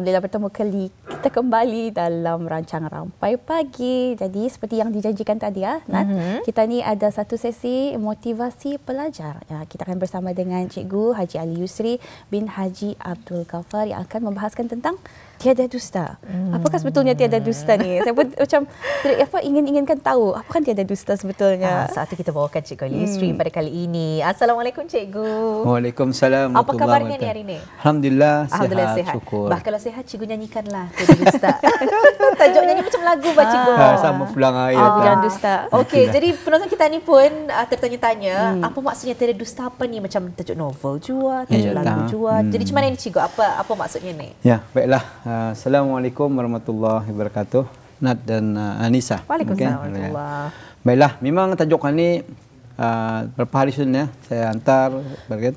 Alhamdulillah bertemu kembali kita kembali dalam rancang rampai pagi. Jadi seperti yang dijanjikan tadi ya, mm-hmm. kita ni ada satu sesi motivasi pelajar. Ya, kita akan bersama dengan Cikgu Haji Ali Yusri bin Haji Abdul Ghaffar yang akan membahaskan tentang tiada dusta. Hmm. Apakah sebetulnya tiada dusta ni? Saya pun macam apa ingin-inginkan tahu apa kan tiada dusta sebetulnya. Ah, saat kita bawakan Cikgu Lee hmm. stream pada kali ini. Assalamualaikum Cikgu. Waalaikumsalam. Apa khabarnya ni hari ini? Alhamdulillah, Alhamdulillah sihat, sihat. syukur. Bah kalau sihat Cikgu nyanyikanlah tiada dusta. Tajuk nyanyi macam lagu bah Cikgu. Ah, sama pulang air. Oh. Ah, tiada dusta. Okey, jadi penonton kita ni pun uh, tertanya-tanya hmm. apa maksudnya tiada dusta apa ni macam tajuk novel jua, tajuk yeah, lagu jua. Hmm. Jadi macam mana ni Cikgu? Apa apa maksudnya ni? Ya, baiklah. Ah, Assalamualaikum warahmatullahi wabarakatuh. Nat dan uh, Anissa. Waalaikumsalam okay. warahmatullahi Baiklah, memang tajuk ini uh, ah, berapa hari sudah ya, saya hantar.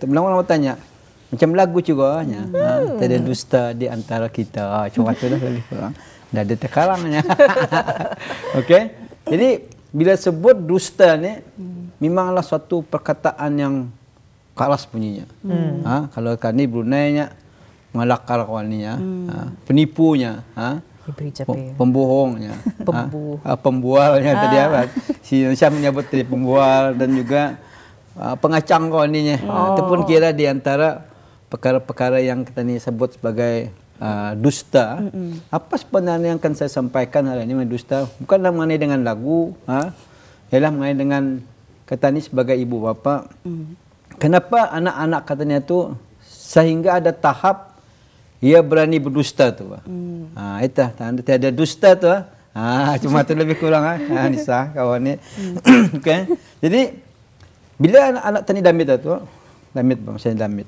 Belum orang bertanya, macam lagu juga. Hmm. Ya. Ha, tidak ada dusta di antara kita. Cuma itu dah lebih kurang. Dah ada terkalangnya. Okay. Jadi, bila sebut dusta ni, memanglah suatu perkataan yang keras bunyinya. Hmm. Ha, kalau kami Brunei-nya, melakar kau ni ya. Hmm. Ha, penipunya, ha? Pembohongnya. Ha. Pembu. Ha? Pembualnya ah. tadi apa? Si Syah menyebut tadi pembual dan juga ha, pengacang kau ni. Ya. Oh. Itu pun kira di antara perkara-perkara yang kita ni sebut sebagai Uh, dusta Mm-mm. apa sebenarnya yang akan saya sampaikan hari ini dusta Bukan mengenai dengan lagu ha ialah mengenai dengan kata ni sebagai ibu bapa mm. kenapa anak-anak katanya tu sehingga ada tahap ia berani berdusta tu. Ah. Hmm. Ha itah tanda tiada dusta tu ah. Ha cuma tu lebih kurang ah. Ha Nisa kawan ni. Hmm. okay. Jadi bila anak, -anak tani damit tu, damit saya damit.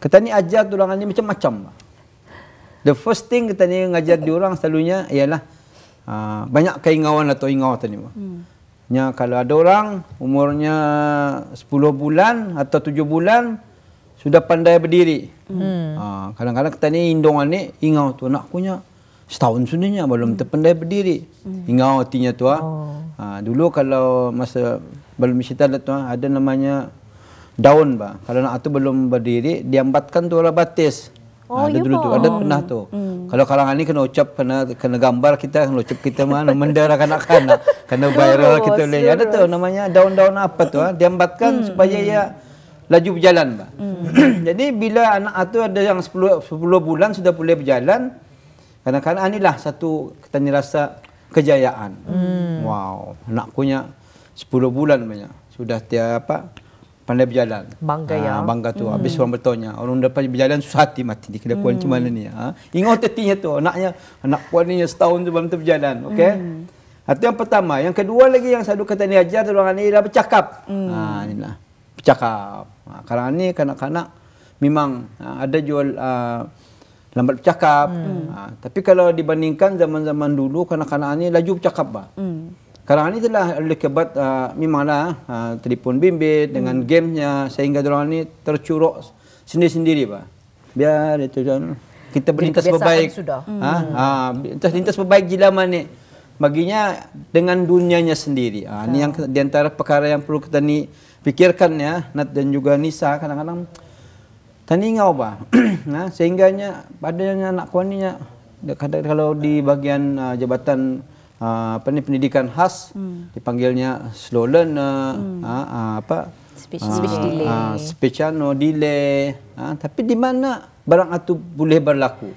Kata ni ajar tu orang macam-macam. Ah. The first thing kita ni ngajar di orang selalunya ialah uh, banyak keingawan atau ingawan tu ni. Hmm. Nya kalau ada orang umurnya 10 bulan atau 7 bulan, sudah pandai berdiri. Hmm. Ha, kadang-kadang kita ni indong ni ingau tu nak kunya setahun sebenarnya belum hmm. terpandai berdiri. Hmm. Ingau artinya tu ah. oh. ha, dulu kalau masa belum cerita tu ada namanya daun ba. Kalau nak tu belum berdiri diambatkan tu lah batis. Oh, ha, ada ya, dulu tu, ada pernah tu. Hmm. Kalau kalangan ni kena ucap, kena, kena gambar kita, kena ucap kita mana, mendara kanak-kanak. Kena viral oh, kita boleh. Ada tu namanya daun-daun apa tu. Ha? Diambatkan hmm. supaya ia ya laju berjalan mbak. Hmm. Jadi bila anak itu ada yang 10, 10 bulan sudah boleh berjalan, kadang-kadang inilah satu kita rasa kejayaan. Hmm. Wow, anak punya 10 bulan banyak sudah tiap apa pandai berjalan. Bangga ah, ya. Ha, bangga tu. Hmm. Habis orang bertanya, orang dapat berjalan susah hati mati di Kena puan hmm. mana ni? Ha? Ingat tetinya tu, anaknya anak puan ni setahun tu belum berjalan, okey? Hmm. Itu yang pertama. Yang kedua lagi yang saya kata ni ajar tu orang ni dah bercakap. Hmm. Ha, lah bercakap. Ha, kerana ni kanak-kanak memang ha, ada jual ha, lambat bercakap. Hmm. Ha, tapi kalau dibandingkan zaman-zaman dulu kanak-kanak ni laju bercakap. Ba. Hmm. Kerana ni telah lekebat ha, memanglah ha, telefon bimbit dengan hmm. gamenya sehingga mereka ni tercurok sendiri-sendiri. Ba. Biar itu kita berlintas berbaik. Sudah. Ha, hmm. ha, berlintas, berbaik jilama ni. Baginya dengan dunianya sendiri. Ha, ini yang diantara perkara yang perlu kita ni pikirkan ya Nat dan juga Nisa kadang-kadang teningau ba nah sehingganya padanya anak kuaninya kalau di bagian uh, jabatan uh, apa ini, pendidikan khas hmm. dipanggilnya slow learner hmm. uh, uh, apa speech, uh, speech delay uh, delay uh, tapi di mana barang itu boleh berlaku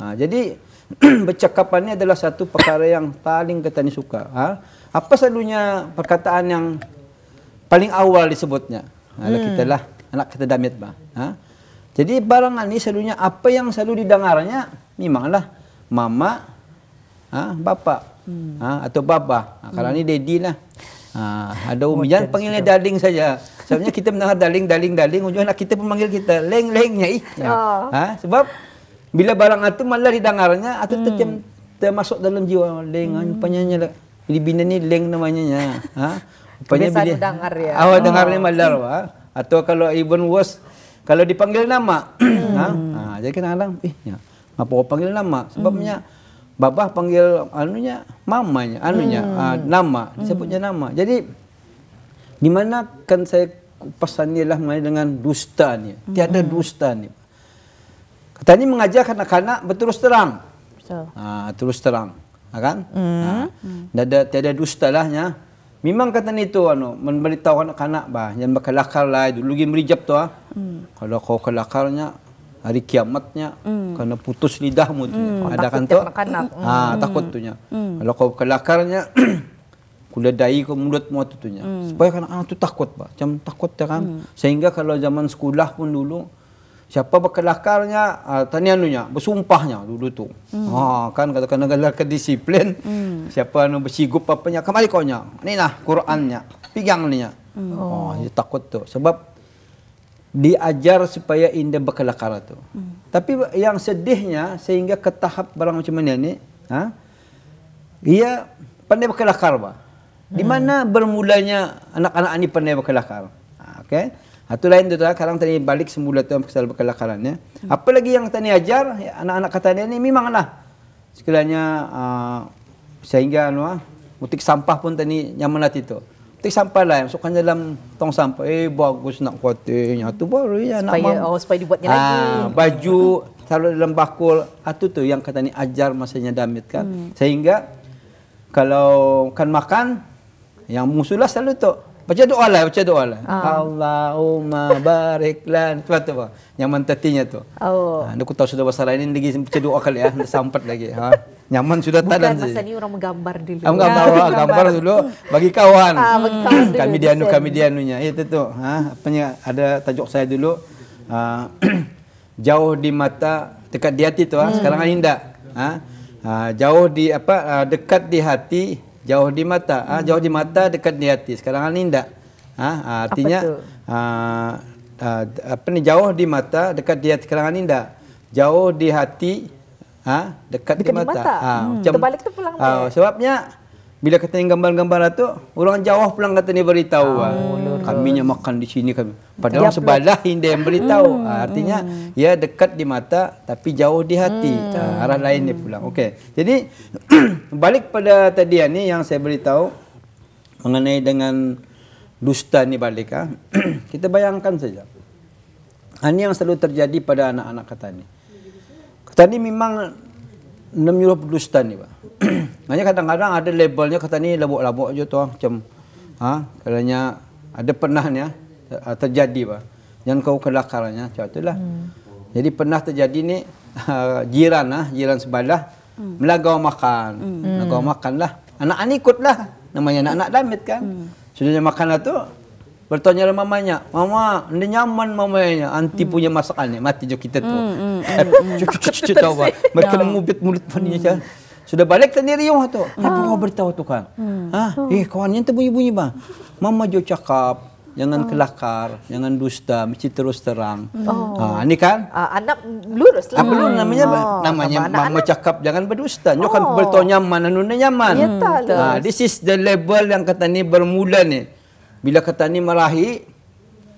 uh, jadi bercakapannya adalah satu perkara yang paling kita ni suka uh, apa selalunya perkataan yang paling awal disebutnya adalah ha, hmm. kita lah anak kita damit bah. Ha? Jadi barang ini selalunya apa yang selalu didengarnya memanglah mama, ha, bapa hmm. ha, atau bapa Ha, kalau ini hmm. daddy lah. Ha, ada umi jangan oh, panggilnya darling saja. Sebabnya kita mendengar darling, darling, darling. Ujung anak kita memanggil kita leng, leng, nyai. Ya. Oh. Ha, sebab bila barang itu malah didengarnya atau hmm. termasuk dalam jiwa lengan, hmm. panjangnya lah. Ini ni leng namanya. Ya. Ha? Kebiasaan bila, dengar ya. Awak oh. dengar lima darwa. Ah. Atau kalau even worse, kalau dipanggil nama. ha? ha? jadi kena alam. Eh, ya. Apa orang panggil nama? Sebabnya, hmm. babah panggil anunya, mamanya, anunya, hmm. uh, nama. Disebutnya hmm. nama. Jadi, di mana kan saya pesan ni lah dengan dusta ni. Tiada hmm. dusta ni. Kata ni mengajar kanak-kanak berterus terang. Betul. Ha, terus terang. Ha, kan? Hmm. Ha. Dada, hmm. tiada dusta lah. Ya. Memang kata ni tu anu memberitahu anak-anak ba yang berkelakar lai dulu gi merijap tu ah. Hmm. Kalau kau kelakarnya hari kiamatnya hmm. karena putus lidahmu tu. Hmm. Ada kan tu? Ah, hmm. takut tu nya. Hmm. Kalau kau kelakarnya kuledai kau mulut mu tu nya. Hmm. Supaya kan anak ah, tu takut ba, macam takut kan. Hmm. Sehingga kalau zaman sekolah pun dulu siapa berkelakarnya uh, ah, tanianunya bersumpahnya dulu tu hmm. ha kan katakan negara kedisiplin hmm. siapa anu bersigup apanya kembali konya Ini lah Qurannya pegang ni ya. hmm. oh dia takut tu sebab diajar supaya inda berkelakar tu hmm. tapi yang sedihnya sehingga ke tahap barang macam mana ni ha dia pandai berkelakar ba di hmm. mana hmm. bermulanya anak-anak ini pandai berkelakar ha, okay? Atau ha, lain tu tuan, sekarang tadi balik semula tuan pasal bekal akhirat ya. Hmm. Apa lagi yang tadi ajar anak-anak kata ni memanglah. Sekiranya uh, sehingga anu ah, ha, mutik sampah pun tadi nyamanlah itu. Mutik sampah lah masukkan dalam tong sampah. Eh bagus nak kuatnya itu baru ya nak supaya, mam. Oh, supaya dibuatnya ah, lagi. baju taruh dalam bakul. Atu tu yang kata ni ajar masanya damit kan. Hmm. Sehingga kalau kan makan yang musuhlah selalu tu. Baca doa lah, baca doa lah. Ah. Allahumma barik lan. Tu lah tu apa? Nyaman tertinya tu. Oh. Ha, aku tahu sudah pasal lain ini lagi baca doa kali ya. Ah. sampat lagi. Ha. Nyaman sudah tak dan sih. ni orang menggambar dulu. Ah, menggambar, ya, gambar, gambar dulu bagi kawan. Ah, bagi hmm, dulu, kami dia anu, kami dia anunya. Itu eh, tu. Ha, Apanya? ada tajuk saya dulu. Ha, jauh di mata dekat di hati tu ha. sekarang hmm. indah ha? ha, jauh di apa dekat di hati jauh di mata ah, hmm. ha, jauh di mata dekat di hati sekarang ni tidak ha, ah, ah, artinya ha, ha, apa ni jauh di mata dekat di hati sekarang ni tidak jauh di hati ha, dekat, dekat di mata, di mata. Ha, hmm. macam, terbalik tu pulang ha, sebabnya bila kata ni gambar-gambar tu orang jauh pulang kata ni beritahu ah oh, kami yang makan di sini kami padahal Diap sebelah ini yang beritahu hmm. ha, artinya hmm. ya dekat di mata tapi jauh di hati hmm. ha, arah lain dia pulang okey jadi balik pada tadi ya, ni yang saya beritahu mengenai dengan dusta ni balik ha. kita bayangkan saja ini yang selalu terjadi pada anak-anak kata ni kata ni memang nak menyuruh berdustan ni pak. Hanya kadang-kadang ada labelnya kata ni labuk-labuk je tu macam ha kalanya ada pernahnya ha, terjadi pak. Yang kau kelakarannya contoh lah. Hmm. Jadi pernah terjadi ni ha, jiran lah, jiran sebelah hmm. melagau makan. Hmm. Melagau hmm. makan lah. Anak-anak ikut lah. Namanya anak-anak damit kan. Hmm. Sudahnya makanlah tu, bertanya dengan mamanya, mama, ni nyaman mamanya, anti hmm. punya masakan ni, mati jo kita tu. Cucu-cucu hmm, hmm, hmm, eh, hmm. mereka hmm. ya. mengubit mulut mandinya hmm. Sudah balik sendiri rumah tu. Apa ah. kau beritahu tu kan? Hmm. Ha? Eh kawan, yang terbunyi-bunyi bang. Mama jo cakap, Jangan oh. kelakar, jangan dusta, mesti terus terang. Hmm. Oh. Ha, ini kan? Ah, anak lurus lah. Hmm. Belum namanya, oh. namanya mama anak? cakap jangan berdusta. Oh. Nyokan bertanya mana anu nyaman. hmm. ha, this is the level yang kata ni bermula ni. Bila kata ni marahi,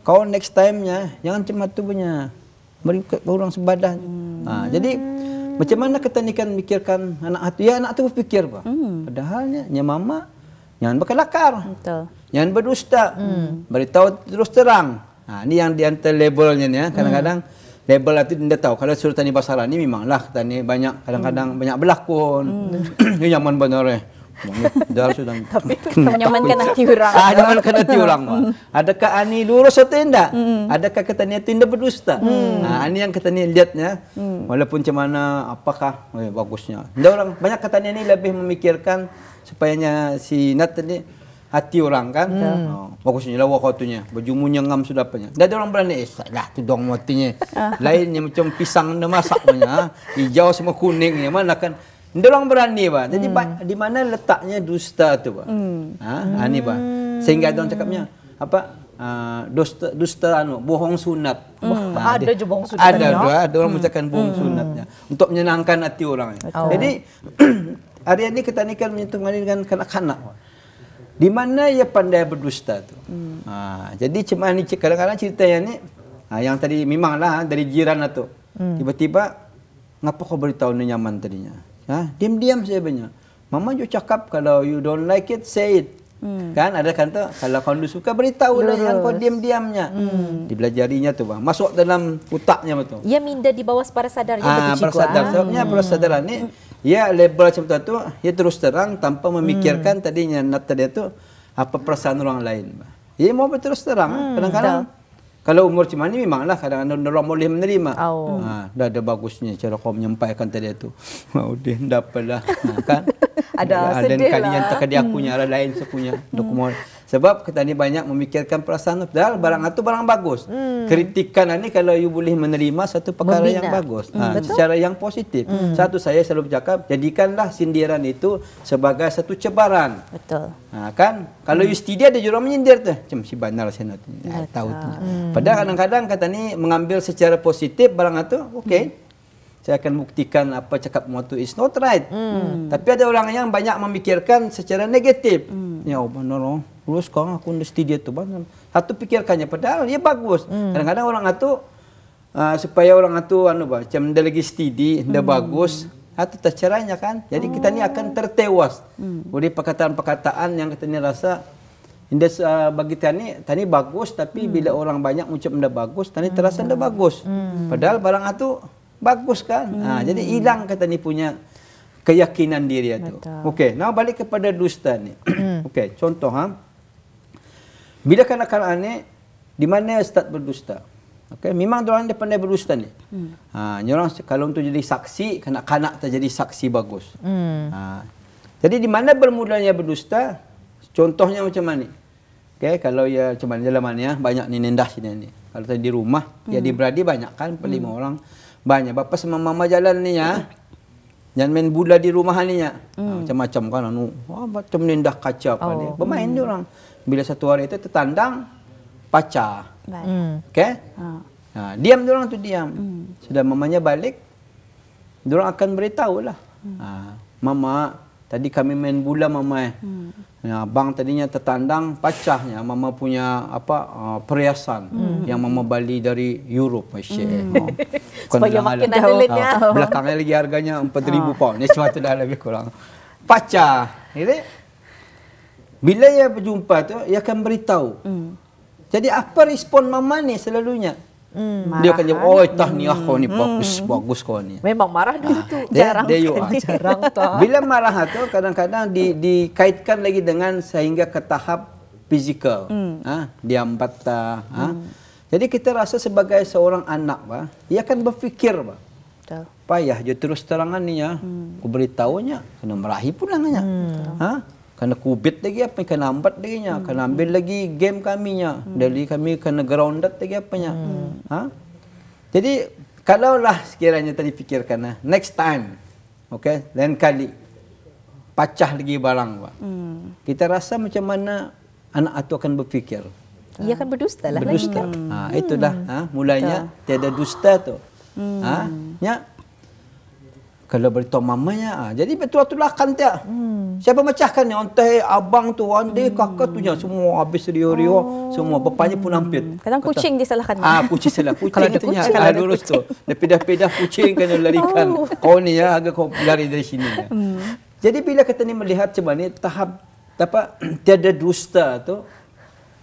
kau next time-nya jangan cemat tu punya. Beri orang sebadah. Hmm. Ha, jadi macam mana kata ni kan mikirkan anak hati? Ya anak tu berfikir apa? Hmm. Padahalnya nya mama jangan berkelakar. Betul. Jangan berdusta. Hmm. Beritahu terus terang. Ha, ni yang di labelnya ni ya. Hmm. Kadang-kadang hmm. Label itu tidak tahu. Kalau suruh tani basara ini memanglah tani banyak kadang-kadang hmm. banyak berlakon. Ini yang nyaman benar eh. Dah sudah. Tapi menyamankan hati orang. Ah, menyamankan hati orang. Adakah ani lurus atau tidak? Hmm. Adakah kata ni tidak berdusta? Hmm. ini ah, yang kata ni lihatnya, mm. walaupun macam mana, apakah eh, bagusnya? Dia orang banyak kata ni lebih memikirkan supaya si Nat ni hati orang kan. Hmm. Oh, bagusnya lawa katunya, berjumu nyengam sudah apanya. Dah ada orang berani, eh, lah tu dong matinya. Ah. Lainnya macam pisang dia masak punya, hijau semua kuning, mana kan. Mereka berani bah. Jadi hmm. di mana letaknya dusta tu bah? Hmm. Ha? ha ni bah. Sehingga hmm. orang cakapnya apa? Uh, dusta, dusta anu, bohong sunat. Hmm. Bah, ada je bohong sunat. Ada dua. Ya. Ada orang hmm. bohong hmm. sunatnya untuk menyenangkan hati orang. Oh. Jadi hari ini kita ni kan menyentuh dengan kanak-kanak. Di mana ia pandai berdusta tu? Hmm. Ha, jadi cuma ni kadang-kadang cerita yang ni ha, yang tadi memanglah dari jiran atau lah hmm. tiba-tiba ngapa kau beritahu nenyaman tadinya? Ha? Diam-diam saya punya. Mama you cakap kalau you don't like it, say it. Hmm. Kan ada kata kalau kau suka beritahu lah yang kau diam-diamnya. Hmm. Dibelajarinya tu bang. Masuk dalam otaknya tu. Ia minda di bawah separa sadar yang ah, ha, betul sadar. Ah. Sebabnya hmm. persadaran ni ya label macam tu tu ya terus terang tanpa memikirkan hmm. tadinya nak tadi tu apa perasaan orang lain. Ya mau terus terang hmm, kadang-kadang Duh. Kalau umur macam ni memanglah kadang-kadang orang boleh menerima. Oh. Ha, hmm. dah ada bagusnya cara kau menyampaikan tadi tu. Mau dia dah ha, kan? ada sedih lah. Dan kali yang tak ada akunya, hmm. ada lah, lain sepunya. Dokumen. Sebab kita ni banyak memikirkan perasaan tu. Padahal barang itu barang bagus. Hmm. Kritikan ini lah kalau you boleh menerima satu perkara Membina. yang bagus. Hmm. Ha, secara yang positif. Hmm. Satu saya selalu bercakap, jadikanlah sindiran itu sebagai satu cebaran. Betul. Ha, kan? Kalau hmm. you study ada orang menyindir tu. Macam si banal saya nak ya, tahu. Tu. Hmm. Padahal kadang-kadang kata ni mengambil secara positif barang itu, okey. Hmm. Saya akan buktikan apa cakap motu is not right. Hmm. Tapi ada orang yang banyak memikirkan secara negatif. Hmm. Ya Allah, oh, lulus kau aku mesti dia tu bang. Satu pikirkannya padahal Ia bagus. Hmm. Kadang-kadang orang atu uh, ah, supaya orang atu anu ba, macam dia lagi studi, dia hmm. bagus. Atu ah, tak kan. Jadi oh. kita ni akan oh. tertewas. Hmm. Oleh perkataan-perkataan yang kita ni rasa Indah uh, bagi tani, tani bagus tapi hmm. bila orang banyak ucap benda bagus, tani hmm. terasa benda bagus. Hmm. Padahal barang itu bagus kan. Ah, hmm. Nah, jadi hilang kata ni punya keyakinan diri itu. Okey, nah balik kepada dusta ni. Hmm. Okey, contoh ha. Bila kanak-kanak ni di mana start berdusta? Okey, memang orang dia pandai berdusta ni. Hmm. Ha, nyorang kalau untuk jadi saksi, kanak-kanak tu jadi saksi bagus. Hmm. Ha. Jadi di mana bermulanya berdusta? Contohnya macam mana? Okey, kalau ya macam mana dalam mana ya, banyak ni nendah sini ni. Kalau tadi di rumah, ya, hmm. ya di beradik banyak kan, hmm. lima orang. Banyak. Bapa sama mama jalan ni ya. Jangan main bola di rumah ni ya. Hmm. Ha, macam-macam kan anu. Oh, macam nendah kaca apa oh. ni. Bermain hmm. dia orang bila satu hari itu tertandang pacar. Baik. Hmm. Okey? Ha. Ha, diam dorang tu diam. Hmm. Sudah mamanya balik, dorang akan beritahu lah. Hmm. Ha, mama, tadi kami main bola mama eh. Hmm. Ya, abang tadinya tertandang pacahnya mama punya apa uh, perhiasan hmm. yang mama beli dari Europe Malaysia. Eh, hmm. Oh. Supaya makin ada ah, lebih uh, Belakangnya lagi harganya 4000 oh. Ah. pound. Ini cuma tu dah lebih kurang. Pacah. ini. Bila ia berjumpa tu, ia akan beritahu. Hmm. Jadi apa respon mama ni selalunya? Hmm, dia akan jawab, oh tahniah kau ni, hmm. bagus, hmm. bagus kau ni. Memang marah dia ah, tu, jarang dia, jarang tu. Bila marah tu, kadang-kadang di, dikaitkan lagi dengan sehingga ke tahap fizikal. Hmm. Ah, dia empata. Ah. Hmm. Ah. Jadi kita rasa sebagai seorang anak, bah, dia akan berfikir. Bah, Payah je terus terangan ni, ya. Hmm. Aku beritahunya, kena merahi pun hmm. Ha? kena kubit lagi apa ni kena ambat lagi nya hmm. kena ambil lagi game kami nya hmm. dari kami kena grounded lagi apa nya hmm. ha jadi kalaulah sekiranya tadi fikirkan ha, next time okey lain kali pacah lagi barang hmm. kita rasa macam mana anak atau akan berfikir ia akan berdusta lah berdusta. Hmm. Ha, itulah ha, mulanya tiada dusta tu hmm. ha, ya? kalau beritahu mamanya ha. jadi betul lah kan dia hmm. siapa mecahkan ni ontai abang tu andai ah, hmm. kakak tu yang semua habis rio-rio oh. semua bapaknya pun hampir hmm. kadang kata, kucing disalahkan ah kucing salah kucing kalau katanya kalau ha, ah, lurus tu lepidah-pidah kucing kena larikan oh. kau ni ya agak kau lari dari sini ya. hmm. jadi bila kita ni melihat macam ni tahap dapat tiada dusta tu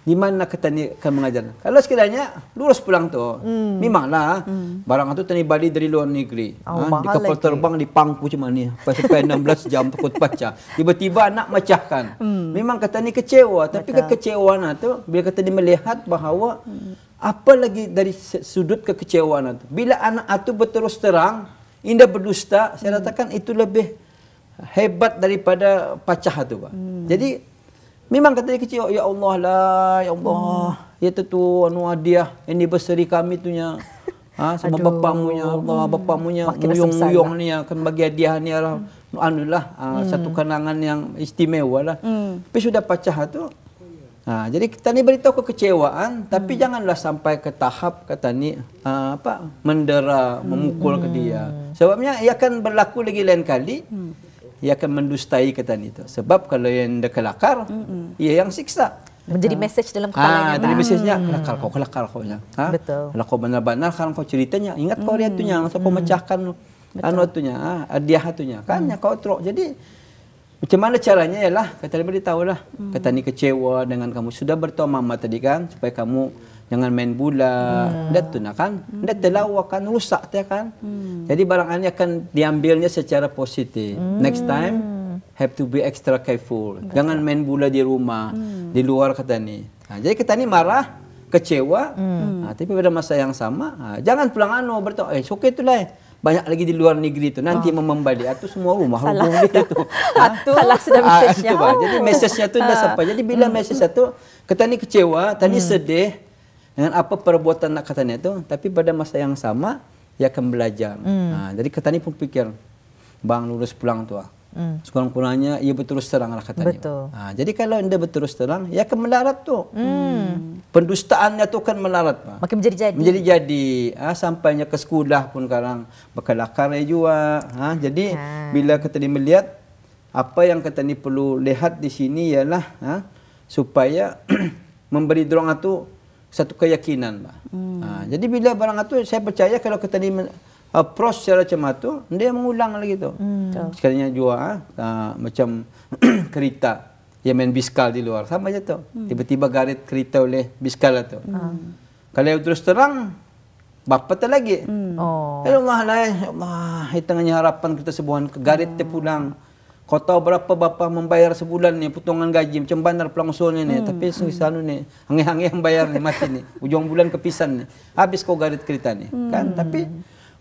di mana kita ni akan mengajar. Kalau sekiranya lurus pulang tu, hmm. memanglah hmm. barang tu tani bali dari luar negeri. Ha? Oh, ha? Di kapal lagi. terbang di pangku cuma ni. Sampai 16 jam takut pecah. Tiba-tiba nak mecahkan. Hmm. Memang kata ni kecewa. Tapi Betul. kekecewaan tu, bila kata dia melihat bahawa hmm. apa lagi dari sudut kekecewaan itu, Bila anak tu berterus terang, indah berdusta, saya katakan hmm. itu lebih hebat daripada pacah tu. Hmm. Jadi, Memang kata dia kecil, ya Allah lah, ya Allah. Hmm. Ya tentu anu hadiah anniversary kami tu nya. Ha, sama Aduh. bapa munya, Allah hmm. bapa munya muyung-muyung ni yang akan ya, bagi hadiah ni lah. Hmm. Anu lah, ha, hmm. satu kenangan yang istimewa lah. Hmm. Tapi sudah pecah tu. Ha, jadi kita ni beritahu kekecewaan, tapi hmm. janganlah sampai ke tahap kata ni ha, apa mendera, memukul ke hmm. dia. Sebabnya ia akan berlaku lagi lain kali. Hmm ia akan mendustai kata ni tu sebab kalau yang dah kelakar Mm-mm. ia yang siksa menjadi hmm. message dalam kepala ah, dia. Ah, jadi message-nya mm. kelakar kau, kelakar kau nya. Ha? Betul. Kalau kau benar-benar kalau kau ceritanya, ingat kau mm. lihat tunya, masa kau mecahkan hmm. anu tunya, ha? dia hatunya. Kan hmm. kau teruk. Jadi macam mana caranya ialah kata dia beritahu lah. Hmm. Kata ni kecewa dengan kamu sudah bertemu mama tadi kan supaya kamu jangan main bola hmm. dah tu nak kan hmm. dah terlalu akan rusak dia kan hmm. jadi barang ini akan diambilnya secara positif hmm. next time have to be extra careful Betul. jangan main bola di rumah hmm. di luar kata ni nah, ha, jadi kita ni marah kecewa hmm. nah, ha, tapi pada masa yang sama nah, ha, jangan pulang anu berto eh okey tu lah eh. banyak lagi di luar negeri tu nanti oh. membalik atau semua rumah salah. hubung dia tu ha? salah sudah message ah, jadi mesejnya tu dah sampai jadi bila hmm. mesej satu kita ni kecewa tadi hmm. sedih dengan apa perbuatan anak katanya itu tapi pada masa yang sama ia akan belajar. Hmm. Ha, jadi katanya pun fikir bang lurus pulang tua. Ah. Hmm. Sekurang-kurangnya ia berterus terang lah katanya. Betul. Ha, jadi kalau anda berterus terang, ia akan melarat tu. Hmm. hmm. Pendustaannya tu akan melarat. Pak. Makin menjadi jadi. Menjadi jadi. Ha, sampainya ke sekolah pun sekarang berkelakar juga. Ha, jadi ha. bila kita ni melihat, apa yang kita ni perlu lihat di sini ialah ha, supaya memberi dorongan tu satu keyakinan lah. Hmm. Ha, jadi bila barang itu saya percaya kalau kita di uh, pros secara macam itu dia mengulang lagi tu. Hmm. Sekalinya jual ah, uh, macam kereta yang main biskal di luar sama aja tu. Hmm. Tiba-tiba garit kereta oleh biskal lah tu. Hmm. hmm. Kalau yang terus terang bapa tu lagi. Hmm. Oh. Ya Allah lah, ya Allah, di tengahnya harapan kita sebuah garit hmm. terpulang. pulang kau tahu berapa bapa membayar sebulan ni potongan gaji macam bandar pelangsur ni ni hmm. tapi sungai hmm. sana ni angin-angin yang bayar ni mati ni ujung bulan kepisan ni habis kau garit kereta ni hmm. kan tapi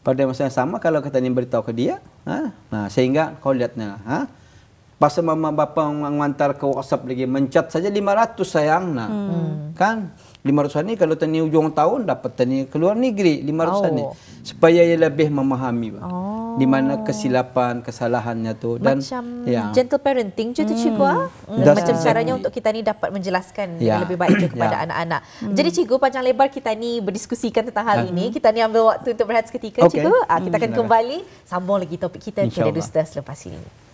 pada masa yang sama kalau kata ni beritahu ke dia ha? nah sehingga kau lihatnya ha Pasal mama bapa mengantar ke WhatsApp lagi mencat saja 500 sayang nah. Hmm. Kan? 500 ni kalau tani ujung tahun dapat tani keluar negeri 500 oh. ni supaya ia lebih memahami. Oh di mana kesilapan kesalahannya tu dan macam ya. gentle parenting je tu hmm. cikgu ah hmm, macam yeah. caranya untuk kita ni dapat menjelaskan yeah. dengan lebih baik je kepada yeah. anak-anak. Hmm. Jadi cikgu panjang lebar kita ni berdiskusikan tentang hal hmm. ini, kita ni ambil waktu untuk berehat seketika okay. cikgu. Ah kita akan silakan. Hmm. kembali sambung lagi topik kita pada duster selepas ini.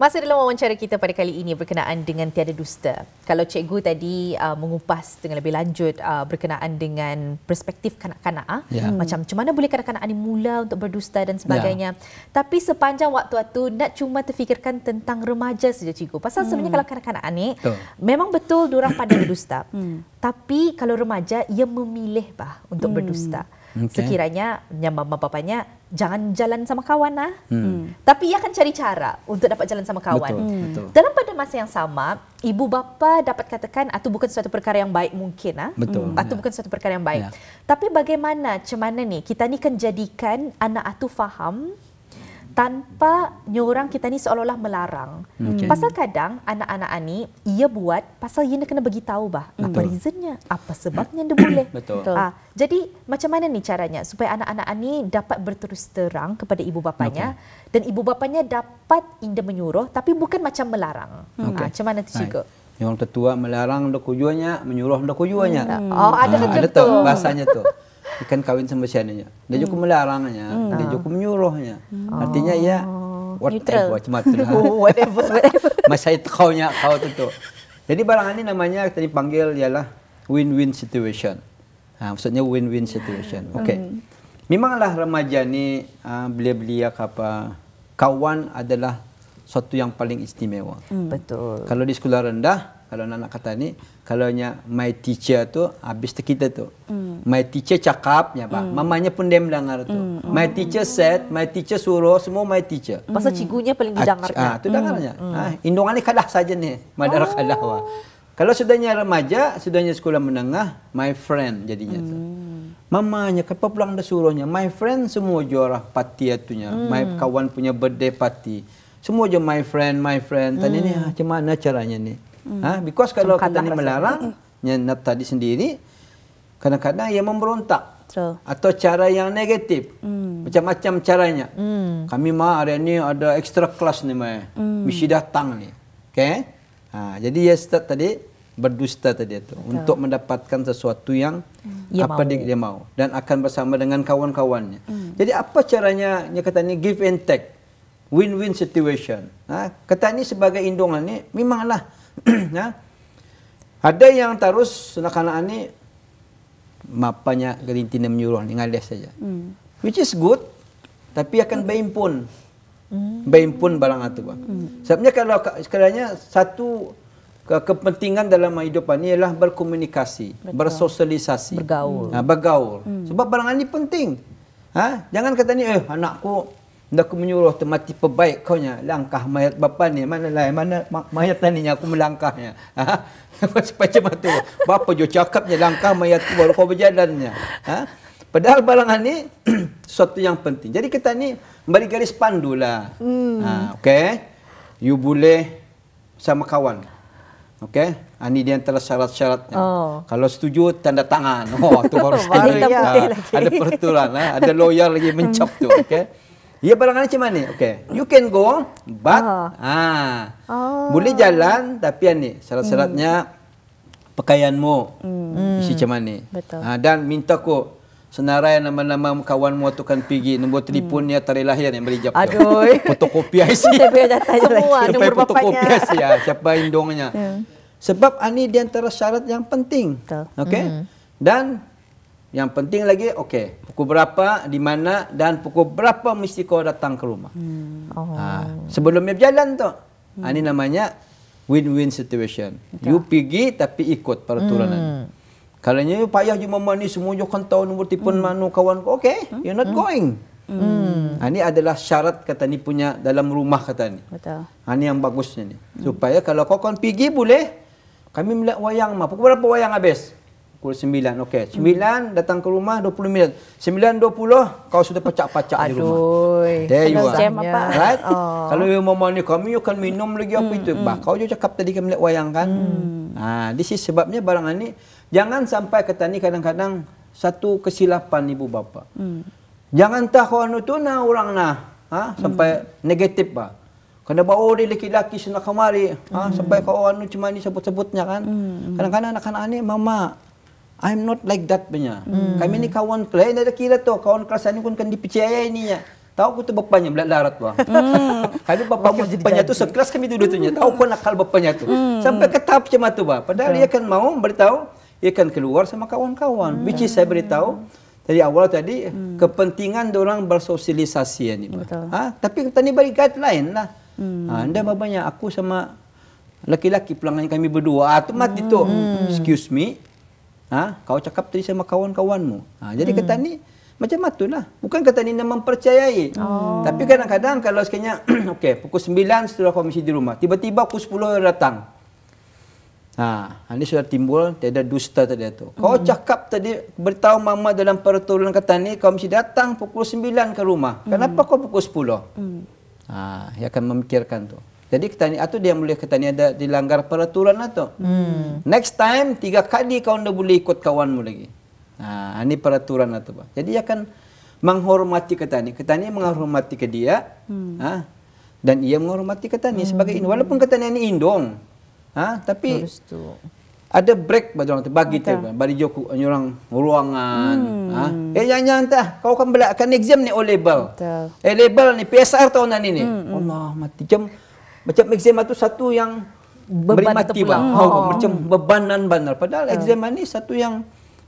Masih dalam wawancara kita pada kali ini berkenaan dengan tiada dusta. Kalau cikgu tadi uh, mengupas dengan lebih lanjut uh, berkenaan dengan perspektif kanak-kanak yeah. hmm. Ya. macam macam mana boleh kanak-kanak ni mula untuk berdusta dan ya. sebagainya. Yeah. Tapi sepanjang waktu waktu nak cuma terfikirkan tentang remaja saja cikgu. Pasal hmm. sebenarnya kalau kanak-kanak ni memang betul durang pandai berdusta. hmm. Tapi kalau remaja ia memilih bah untuk hmm. berdusta. Okay. Sekiranya mama bapaknya jangan jalan sama kawan lah. Hmm. Tapi ia akan cari cara untuk dapat jalan sama kawan. Betul, hmm. betul. Dalam pada masa yang sama, ibu bapa dapat katakan atau bukan suatu perkara yang baik mungkin lah. Betul. Hmm. Atau ya. bukan suatu perkara yang baik. Ya. Tapi bagaimana, cemana ni kita ni kan jadikan anak atu faham tanpa nyorang kita ni seolah-olah melarang. Hmm. Okay. Pasal kadang anak-anak ani ia buat pasal ia nak kena bagi tahu bah Betul. apa reasonnya, apa sebabnya dia boleh. Betul. Ha, jadi macam mana ni caranya supaya anak-anak ani dapat berterus terang kepada ibu bapanya okay. dan ibu bapanya dapat indah menyuruh tapi bukan macam melarang. Ah, okay. Ha, macam mana tu cikgu? Yang tertua melarang dok menyuruh dok hmm. Oh, ada ha, ada tu bahasanya tu. ikan kawin sama sembesiannya. Dia juga hmm. melarangnya, hmm. dia juga menyuruhnya. Hmm. Artinya ya whatever cuma tuh. Whatever. Masai kau nya kau itu. Jadi barang ini namanya kita dipanggil ialah win-win situation. Ha, maksudnya win-win situation. Hmm. Okey. Hmm. Memanglah remaja ni uh, ha, belia-belia ya apa kawan adalah satu yang paling istimewa. Hmm. Betul. Kalau di sekolah rendah, kalau anak nak kata ni kalau kalaunya my teacher tu habis tu kita tu mm. my teacher cakapnya pak mm. mamanya pun dem dengar tu mm. my teacher said my teacher suruh semua my teacher mm. pasal hmm. cikgunya paling ah, didengarkan ah tu mm. dengarnya hmm. mm. ah indungan ni kadah saja ni madar oh. kadah wah kalau sudahnya remaja sudahnya sekolah menengah my friend jadinya tu Mamanya kenapa pulang dah suruhnya my friend semua juara parti atunya mm. my kawan punya birthday pati, semua je my friend my friend Tanya mm. ni ah, macam mana caranya ni Hmm. Ha? Because kalau Cuma kata ni lah melarang, hmm. yang nak tadi sendiri, kadang-kadang ia memberontak. So. Atau cara yang negatif. Hmm. Macam-macam caranya. Hmm. Kami mah hari ni ada extra class ni Hmm. Mesti datang ni. Okay? Ha, jadi ia start tadi, berdusta tadi itu Betul. untuk mendapatkan sesuatu yang dia hmm. apa mau. dia mahu dan akan bersama dengan kawan-kawannya. Hmm. Jadi apa caranya dia kata ni give and take win-win situation. Ha, kata ni sebagai indungan ni memanglah ya. Ada yang terus sunnah kanaan ani mapanya gerintina menyuruh ni ngalih saja. Hmm. Which is good tapi akan baimpun. Hmm. Baimpun barang atu. Hmm. Sebabnya kalau sekalanya satu kepentingan dalam kehidupan ini ialah berkomunikasi, Betul. bersosialisasi, bergaul. Ha, bergaul. Hmm. Sebab barang ini penting. Ha? Jangan kata ni eh anakku dan aku menyuruh temati pebaik kau nya langkah mayat bapa ni mana lain mana mayat tani aku melangkahnya. Ha? Macam macam lah tu. Bapa jo cakapnya langkah mayat tu baru kau berjalannya. Ha? Padahal barang ni suatu yang penting. Jadi kita ni beri garis pandu lah. Hmm. Ha, okay. You boleh sama kawan. Okay. Ha, ini dia antara syarat-syaratnya. Oh. Kalau setuju, tanda tangan. Oh, tu baru setuju. Ha, ada pertulan. Ha? Ada lawyer lagi mencap tu. Okay. Ya barangkali macam mana? Okay. You can go but uh-huh. ha. Oh. Boleh jalan tapi ni syarat-syaratnya mm. pakaianmu. Mm. Isi macam hmm. mana? Betul. Ha, dan minta ko senarai nama-nama kawan mu tu kan pergi nombor telefonnya hmm. dia tarikh lahir yang beri jawab. Aduh. Fotokopi IC. Semua nombor bapaknya. Fotokopi IC ya. Ha, siapa indungnya? Yeah. Hmm. Sebab ani ah, di antara syarat yang penting. Okey. Mm. Dan yang penting lagi, okey, pukul berapa, di mana dan pukul berapa mesti kau datang ke rumah. Hmm. Oh. Ha, sebelumnya berjalan tu. Ha, hmm. Ha, ini namanya win-win situation. Okay. You pergi tapi ikut peraturan. Hmm. Kalau ni payah je mama ni semua je kan tahu nombor tipu hmm. mana kawan kau. Okey, hmm? you're not hmm. going. Hmm. Ha, ini adalah syarat kata ni punya dalam rumah kata ni. Betul. Ha, ini yang bagusnya ni. Hmm. Supaya kalau kau kan pergi boleh. Kami melihat wayang mah. Pukul berapa wayang habis? Pukul 9. Okey. 9 hmm. datang ke rumah 20 minit. 9 20 kau sudah pecak-pecak di rumah. There you are. Jam Right? Oh. Kalau you mama ni kami you kan minum lagi apa hmm. itu? Bah, hmm. kau juga cakap tadi kami melihat wayang kan? Hmm. Ah, this is sebabnya barang ni jangan sampai kata ni kadang-kadang satu kesilapan ibu bapa. Hmm. Jangan tak kau anu tu nak orang nah. Ha? Hmm. sampai hmm. negatif ba. Kena bawa dia laki-laki sana kemari. Ha, sampai kau anu cuma ni sebut-sebutnya kan. Kadang-kadang anak-anak ni, Mama, I'm not like that punya. Hmm. Kami ni kawan kelas. Eh, dah kira tu. Kawan kelas ni pun kan dipercaya ininya. Tahu aku tu bapaknya belak darat tu. Ah. Hmm. Kami bapak bapaknya, bapaknya tu sekelas kami dulu tu. Tahu aku nakal bapaknya tu. Hmm. Sampai ketap macam tu. Ba. Padahal dia kan mau beritahu. Dia kan keluar sama kawan-kawan. Hmm. Which is saya beritahu. Dari awal tadi, hmm. kepentingan orang bersosialisasi ini. Ha? Ah, tapi kita ni beri guideline lah. Hmm. Ha, anda bapaknya, aku sama laki-laki pulangannya kami berdua. Ah, tu mati hmm. Excuse me. Ha? Kau cakap tadi sama kawan-kawanmu. Ha? Jadi hmm. kata ni macam lah. Bukan kata ni nak mempercayai. Oh. Tapi kadang-kadang kalau sekiranya okay, pukul 9 setelah kau mesti di rumah. Tiba-tiba pukul 10 datang. Ha, ini ha, sudah timbul, tiada dusta tadi itu. Kau hmm. cakap tadi, beritahu mama dalam peraturan kata ni, kau mesti datang pukul 9 ke rumah. Hmm. Kenapa mm. kau pukul 10? Mm. Ha, dia akan memikirkan tu. Jadi ketahuan itu dia boleh ketahuan ada dilanggar peraturan atau. Hmm. Next time tiga kali kau tidak boleh ikut kawanmu lagi. Nah, ha, ini peraturan atau apa. Jadi dia akan menghormati ketahuan ini. menghormati ke dia. Hmm. Ha? Dan ia menghormati ketahuan hmm. sebagai ini. Walaupun ketahuan ini indong. Ha? Tapi tu. ada break bagi orang bagi tu bagi orang ruangan hmm. ha? eh yang yang tah kau kan belakang exam ni oleh bal. Eh, label ni PSR tahunan ini hmm. hmm. Allah mati jam macam eczema tu satu yang beban beri mati bang. Oh, oh. Macam beban dan banal. Padahal yeah. Hmm. eczema ni satu yang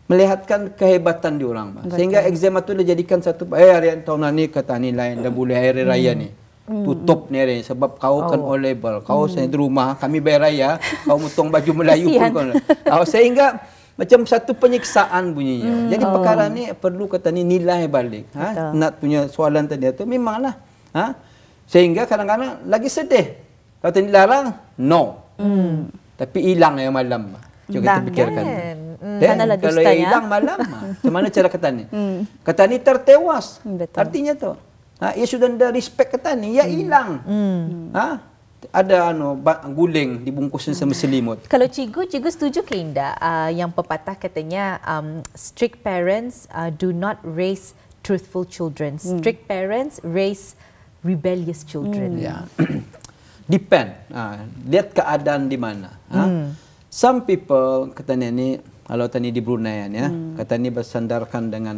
melihatkan kehebatan di orang. Betul. Sehingga eczema tu dia jadikan satu, eh hari yang tahun ni kata ni lain, dah boleh hari raya hmm. ni. Tutup ni hari sebab kau kan oh. kan oleh bal, Kau hmm. saya di rumah, kami bayar raya, kau mutong baju Melayu pun. kau Oh, sehingga macam satu penyiksaan bunyinya. Hmm. Jadi oh. perkara ni perlu kata ni nilai balik. Ha? Nak punya soalan tadi tu memanglah. Ha? Sehingga kadang-kadang lagi sedih. kalau Kata dilarang, no. Hmm. Tapi hilang yang malam. Jom kita fikirkan. Kan. Hmm, Then, kalau yang ya. hilang malam, ah, macam mana cara kata ni? Hmm. Kata ni tertewas. Hmm, betul. Artinya tu. Ha, ia sudah ada respect kata ni, ia hmm. hilang. Hmm. Ha? Ada ano, guling dibungkus hmm. sama selimut. Kalau cikgu, cikgu setuju ke indah uh, yang pepatah katanya um, strict parents uh, do not raise truthful children. Hmm. Strict hmm. parents raise rebellious children? Mm. Yeah. Ya. Depend. Ha, lihat keadaan di mana. Ha. Mm. Some people, kata ni, ni kalau tani di Brunei ya, mm. kata ni bersandarkan dengan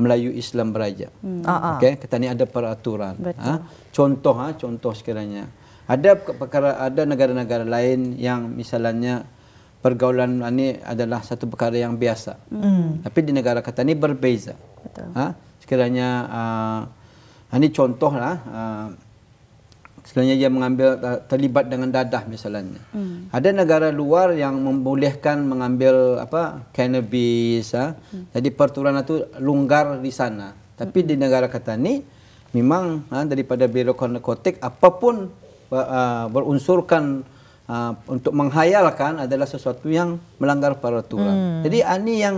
Melayu Islam Beraja. Mm. Ah, ah. Okay, kata ni ada peraturan. Ha. Contoh, ha, contoh sekiranya. Ada perkara, ada negara-negara lain yang misalnya pergaulan ini adalah satu perkara yang biasa. Mm. Tapi di negara kata ni berbeza. Ha, sekiranya uh, ini ha, contohlah uh, sebenarnya dia mengambil ha, terlibat dengan dadah misalnya. Hmm. Ada negara luar yang membolehkan mengambil apa cannabis ha? hmm. Jadi peraturan itu lunggar di sana. Tapi hmm. di negara kata ni memang ha, daripada birokrat narkotik apapun uh, berunsurkan uh, untuk menghayalkan adalah sesuatu yang melanggar peraturan. Hmm. Jadi ini yang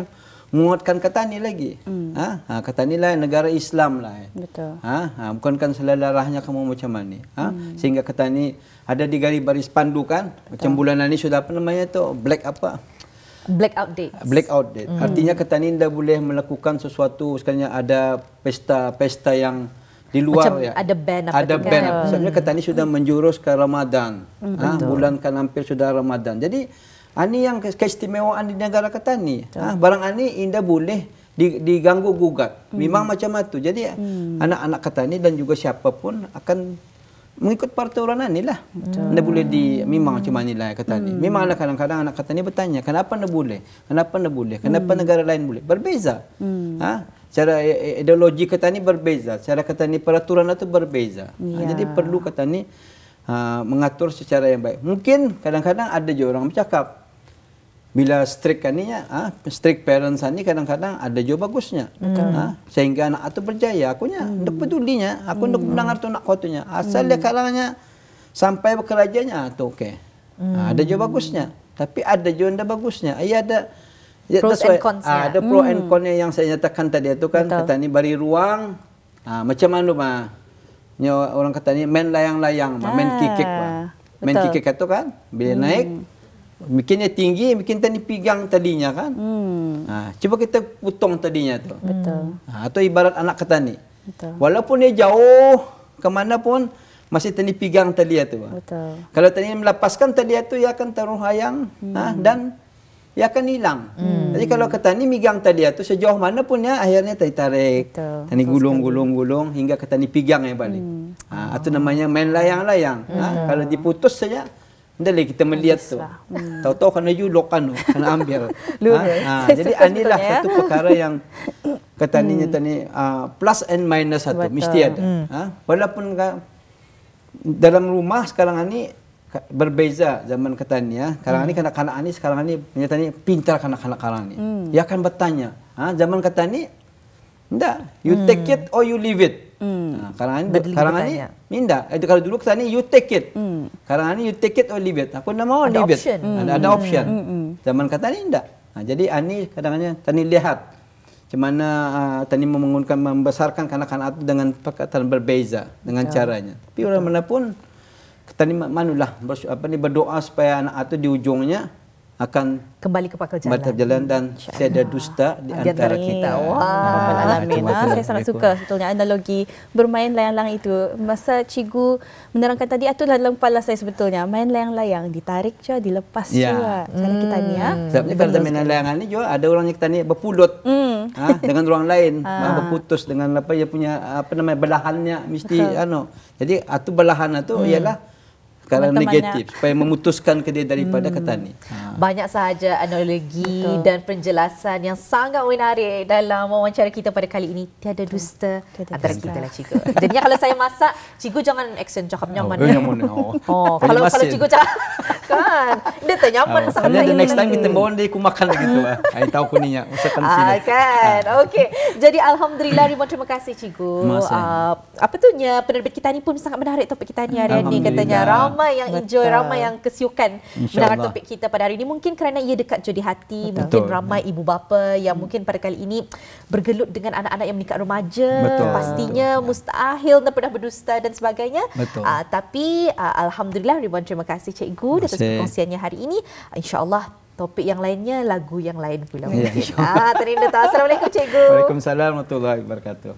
menguatkan kata ni lagi. Hmm. Ha? ha kata ni lah negara Islam lah. Eh. Betul. Ha, ha? bukankan selalarahnya kamu macam mana Ha? Hmm. Sehingga kata ni ada di garis baris pandu kan? Betul. Macam bulan ini sudah apa namanya tu? Black apa? Blackout date. Blackout date. Hmm. Artinya kata ni dah boleh melakukan sesuatu sekalinya ada pesta-pesta yang di luar Macam ya. ada ban, apa ada ban. kan? sebenarnya kata ni sudah hmm. menjurus ke Ramadan hmm, ha? bulan kan hampir sudah Ramadan jadi ini ah, yang keistimewaan di negara kata ni. ha, barang ani indah boleh diganggu gugat. Hmm. Memang macam itu. Jadi eh, hmm. anak-anak hmm. kata ni dan juga siapapun akan mengikut peraturan ini lah. Anda boleh di memang hmm. macam inilah kata ni. Hmm. Memang kadang-kadang anak kata ni bertanya, kenapa anda boleh? Kenapa anda boleh? Kenapa hmm. negara lain boleh? Berbeza. Hmm. ha? Ah, cara e, e, ideologi kata ni berbeza, cara kata ni peraturan itu berbeza. Ya. Jadi perlu kata ni uh, mengatur secara yang baik. Mungkin kadang-kadang ada juga orang bercakap, bila strict kan ni ya, ah, strict parents kan ni kadang-kadang ada jo bagusnya. Hmm. Ah, sehingga anak tu percaya akunya, hmm. dek pedulinya, aku hmm. dek mendengar tu nak kau tunya. Asal hmm. dia kalangnya sampai kerajanya ah, tu okey. Ah, hmm. ada jo bagusnya, tapi ada jo ndak bagusnya. Ay, ada ya, pros and cons ah, ada pro hmm. and cons yang saya nyatakan tadi itu kan Betul. kata ni bari ruang ah, macam mana ma Nyo, orang kata ni main layang-layang main ah, kikik main kikik itu kan bila hmm. naik Mungkin dia tinggi, mungkin tadi pigang tadinya kan. Hmm. Ha, cuba kita putong tadinya tu. Betul. Ha, atau ibarat anak ketani. Betul. Walaupun dia jauh ke mana pun, masih tadi pigang tadi ya tu. Betul. Kalau tadi melepaskan tadi ya tu, ia akan taruh hayang hmm. ha, dan ia akan hilang. Hmm. Jadi kalau ketani pigang pegang tadi ya tu, sejauh mana pun ya, akhirnya tadi tarik. Tadi gulung-gulung-gulung hingga kata ni pegang yang balik. Hmm. Ha, oh. Atau namanya main layang-layang. Ha, kalau diputus saja, dalam kita melihat tu. Hmm. Tahu-tahu kena you lokan tu, kena ambil. ha? ha? Jadi anilah ya? satu perkara yang ketaninya hmm. tani uh, ah, plus and minus satu Betul. mesti ada. Hmm. Ha? Walaupun dalam rumah sekarang ni berbeza zaman ketani ya. Sekarang hmm. ni kanak-kanak ni sekarang ni menyata ni pintar kanak-kanak sekarang ni. Hmm. Ia akan bertanya, ha? zaman ketani, tidak. You hmm. take it or you leave it. Hmm. Hmm. Ha, ah, karangan Berdiri karangan ni ya. minda. Itu kalau dulu kesan ni you take it. Hmm. Karangan ni you take it or leave it. Aku nak mau leave it. Hmm. Ada, ada option. Hmm, hmm, hmm. Zaman kata ni tidak. Ha, ah, jadi ani ah, kadang kadangnya tani lihat macam mana uh, tani membangunkan membesarkan kanak-kanak itu dengan perkataan berbeza dengan Betul. Ya. caranya. Tapi orang mana pun tani manulah apa ni berdoa supaya anak itu di ujungnya akan kembali ke pangkal jalan. Mata jalan dan saya ada dusta di antara kita. Wah, alamin. Ah, saya sangat suka sebetulnya analogi bermain layang-layang itu. Masa cikgu menerangkan tadi itulah dalam kepala saya sebetulnya. Main layang-layang ditarik je, dilepas ya. je. Lah. Cara kita ni ya. Hmm. Sebabnya kalau kita main layang ini juga ada orang orangnya kita ni berpulut. Hmm. Ha, dengan ruang lain ha. berputus dengan apa yang punya apa namanya belahannya mesti anu. Jadi atu belahan itu lah hmm. ialah perkara negatif supaya memutuskan dia daripada hmm. kata ni. Ha. Banyak sahaja analogi Betul. dan penjelasan yang sangat menarik dalam wawancara kita pada kali ini. Tiada Betul. dusta Tiada antara dusta. kita lah cikgu. Jadi kalau saya masak, cikgu jangan accent cakap nyaman. Oh, nyaman. Oh. oh. kalau kalau cikgu cakap kan dia ternyaman uh, ah. sama ini next time kita bawa dia makan lagi tu ai tahu kuningnya masa kan sini ah kan ah. okey jadi alhamdulillah ribuan terima kasih cikgu uh, apa tu nya penerbit kita ni pun sangat menarik topik kita ni hari ni katanya ramai yang enjoy ramai yang kesiukan mendengar topik kita pada hari ini mungkin kerana ia dekat jodoh hati Betul. mungkin ramai Betul. ibu bapa yang mungkin pada kali ini bergelut dengan anak-anak yang menikah remaja Betul. pastinya Betul. mustahil dan pernah berdusta dan sebagainya Betul. Uh, tapi uh, alhamdulillah ribuan terima kasih cikgu Masa perkongsiannya hari ini. InsyaAllah topik yang lainnya, lagu yang lain pula. Ya, ah, terindah tak. Assalamualaikum Cikgu. Waalaikumsalam warahmatullahi wabarakatuh.